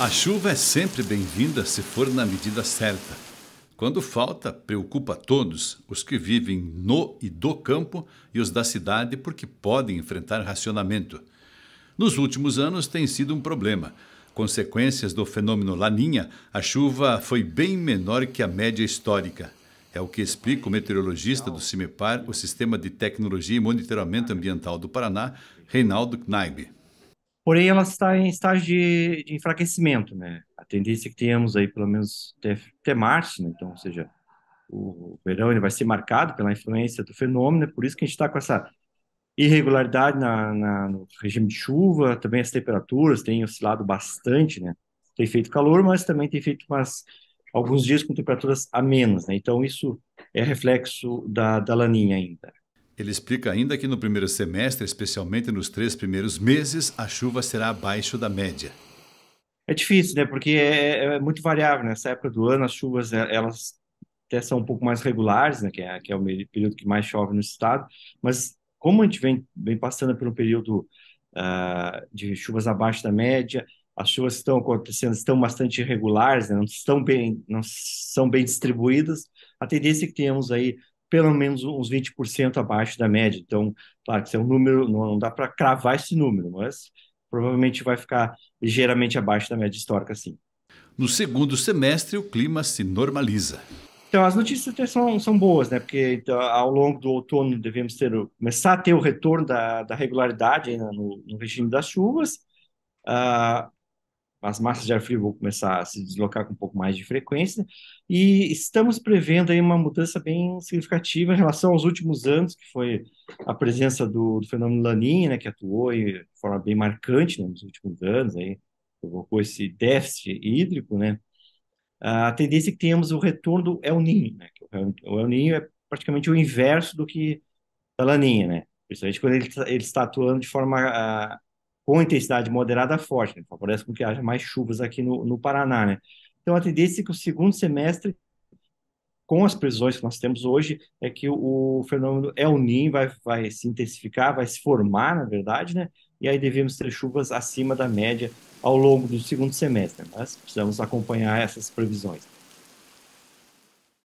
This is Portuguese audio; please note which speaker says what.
Speaker 1: A chuva é sempre bem-vinda se for na medida certa. Quando falta, preocupa todos, os que vivem no e do campo e os da cidade, porque podem enfrentar racionamento. Nos últimos anos tem sido um problema. Consequências do fenômeno Laninha, a chuva foi bem menor que a média histórica. É o que explica o meteorologista do CIMEPAR, o Sistema de Tecnologia e Monitoramento Ambiental do Paraná, Reinaldo Knaib porém ela está em estágio de, de enfraquecimento, né? A tendência é que tenhamos aí pelo menos até,
Speaker 2: até março, né? Então, ou seja, o verão ele vai ser marcado pela influência do fenômeno, é por isso que a gente está com essa irregularidade na, na, no regime de chuva, também as temperaturas têm oscilado bastante, né? Tem feito calor, mas também tem feito umas, alguns
Speaker 1: dias com temperaturas amenas, né? Então, isso é reflexo da, da laninha ainda. Ele explica ainda que no primeiro semestre, especialmente nos três primeiros meses, a chuva será abaixo da média. É difícil, né? Porque é, é muito
Speaker 2: variável. Nessa época do ano, as chuvas é, elas até são um pouco mais regulares, né? Que é, que é o período que mais chove no estado. Mas como a gente vem, vem passando por um período uh, de chuvas abaixo da média, as chuvas estão acontecendo, estão bastante irregulares, né? não estão bem, não são bem distribuídas. A tendência é que tenhamos aí pelo menos uns 20% abaixo da média. Então, claro que isso é um número, não dá para cravar esse número, mas provavelmente vai ficar ligeiramente abaixo da média histórica, sim.
Speaker 1: No segundo semestre, o clima se normaliza.
Speaker 2: Então, as notícias até são, são boas, né? Porque então, ao longo do outono devemos ter, começar a ter o retorno da, da regularidade né? no, no, regime das chuvas. Uh, as massas de ar frio vão começar a se deslocar com um pouco mais de frequência, e estamos prevendo aí uma mudança bem significativa em relação aos últimos anos, que foi a presença do, do fenômeno Laninha, né, que atuou de forma bem marcante né, nos últimos anos, aí, provocou esse déficit hídrico, né? A tendência é que tenhamos o retorno do El Ninho, né? O El Ninho é praticamente o inverso do que da Laninha, né? Principalmente quando ele, tá, ele está atuando de forma com intensidade moderada forte, né? favorece com que haja mais chuvas aqui no, no Paraná, né? Então, a tendência é que o segundo semestre, com as previsões que nós temos hoje, é que o, o fenômeno El Niño vai, vai se intensificar, vai se formar, na verdade, né? E aí devemos ter chuvas acima da média ao longo do segundo semestre, né? mas precisamos acompanhar essas previsões.